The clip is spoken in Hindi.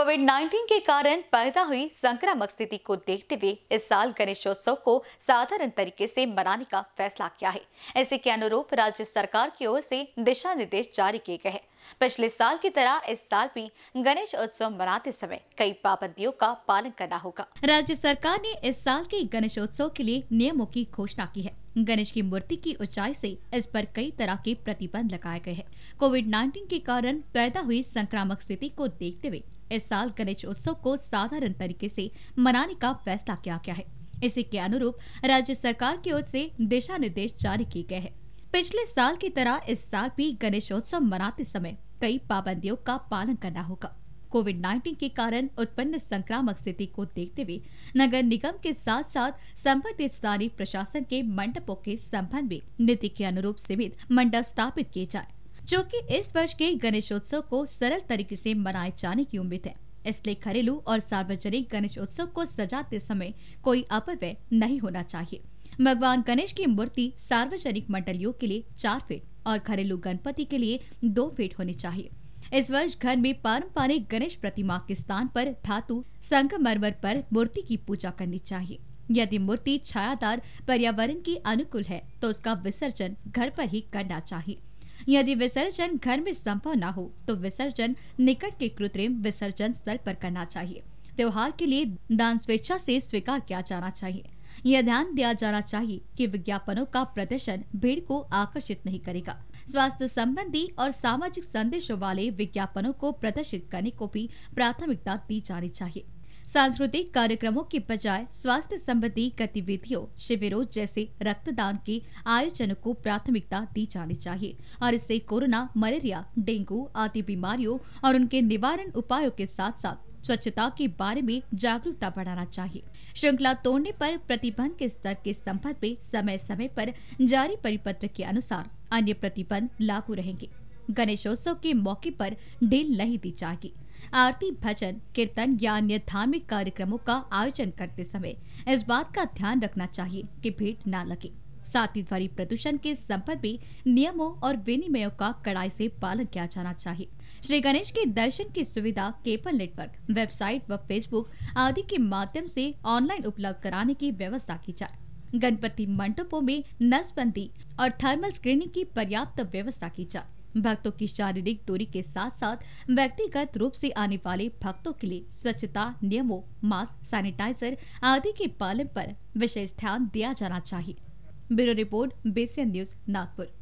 कोविड 19 के कारण पैदा हुई संक्रामक स्थिति को देखते हुए इस साल गणेशोत्सव को साधारण तरीके से मनाने का फैसला किया है इसी के अनुरूप राज्य सरकार की ओर से दिशा निर्देश जारी किए गए हैं पिछले साल की तरह इस साल भी गणेश उत्सव मनाते समय कई पाबंदियों का पालन करना होगा राज्य सरकार ने इस साल के गणेश उत्सव के लिए नियमों की घोषणा की है गणेश की मूर्ति की ऊंचाई से इस पर कई तरह के प्रतिबंध लगाए गए हैं कोविड 19 के कारण पैदा हुई संक्रामक स्थिति को देखते हुए इस साल गणेश उत्सव को साधारण तरीके से मनाने का फैसला किया गया है इसी के अनुरूप राज्य सरकार की ओर से दिशा निर्देश जारी किए गए हैं पिछले साल की तरह इस साल भी गणेश उत्सव मनाते समय कई पाबंदियों का पालन करना होगा कोविड 19 के कारण उत्पन्न संक्रामक स्थिति को देखते हुए नगर निगम के साथ साथ संबंधित स्थानीय प्रशासन के मंडपों के संबंध में नीति के अनुरूप सीमित मंडप स्थापित किए जाए जो कि इस वर्ष के गणेशोत्सव को सरल तरीके से मनाए जाने की उम्मीद है इसलिए घरेलू और सार्वजनिक गणेश उत्सव को सजाते समय कोई अपव्यय नहीं होना चाहिए भगवान गणेश की मूर्ति सार्वजनिक मंडलियों के लिए चार फीट और घरेलू गणपति के लिए दो फीट होनी चाहिए इस वर्ष घर में पारंपरिक गणेश प्रतिमा के स्थान पर धातु संगमरमर पर मूर्ति की पूजा करनी चाहिए यदि मूर्ति छायादार पर्यावरण के अनुकूल है तो उसका विसर्जन घर पर ही करना चाहिए यदि विसर्जन घर में संभव न हो तो विसर्जन निकट के कृत्रिम विसर्जन स्थल पर करना चाहिए त्योहार के लिए दान स्वेच्छा से स्वीकार किया जाना चाहिए यह ध्यान दिया जाना चाहिए कि विज्ञापनों का प्रदर्शन भीड़ को आकर्षित नहीं करेगा स्वास्थ्य संबंधी और सामाजिक संदेशों वाले विज्ञापनों को प्रदर्शित करने को भी प्राथमिकता दी जानी चाहिए सांस्कृतिक कार्यक्रमों के बजाय स्वास्थ्य संबंधी गतिविधियों शिविरों जैसे रक्तदान के आयोजन को प्राथमिकता दी जानी चाहिए और इससे कोरोना मलेरिया डेंगू आदि बीमारियों और उनके निवारण उपायों के साथ साथ स्वच्छता के बारे में जागरूकता बढ़ाना चाहिए श्रृंखला तोड़ने पर प्रतिबंध के स्तर के संबंध में समय समय पर जारी परिपत्र के अनुसार अन्य प्रतिबंध लागू रहेंगे गणेशोत्सव के मौके पर ढील नहीं दी जाएगी आरती भजन कीर्तन या अन्य धार्मिक कार्यक्रमों का आयोजन करते समय इस बात का ध्यान रखना चाहिए कि भीड़ न लगे साथ ही ध्वनि प्रदूषण के संबंध में नियमों और विनिमयों का कड़ाई से पालन किया जाना चाहिए श्री गणेश के दर्शन की सुविधा केबल नेटवर्क वेबसाइट व फेसबुक आदि के माध्यम से ऑनलाइन उपलब्ध कराने की व्यवस्था की जाए गणपति मंडपों में नसबंदी और थर्मल स्क्रीनिंग की पर्याप्त व्यवस्था की जाए भक्तों की शारीरिक दूरी के साथ साथ व्यक्तिगत रूप से आने वाले भक्तों के लिए स्वच्छता नियमों मास्क सैनिटाइजर आदि के पालन पर विशेष ध्यान दिया जाना चाहिए ब्यूरो रिपोर्ट बेसियन न्यूज नागपुर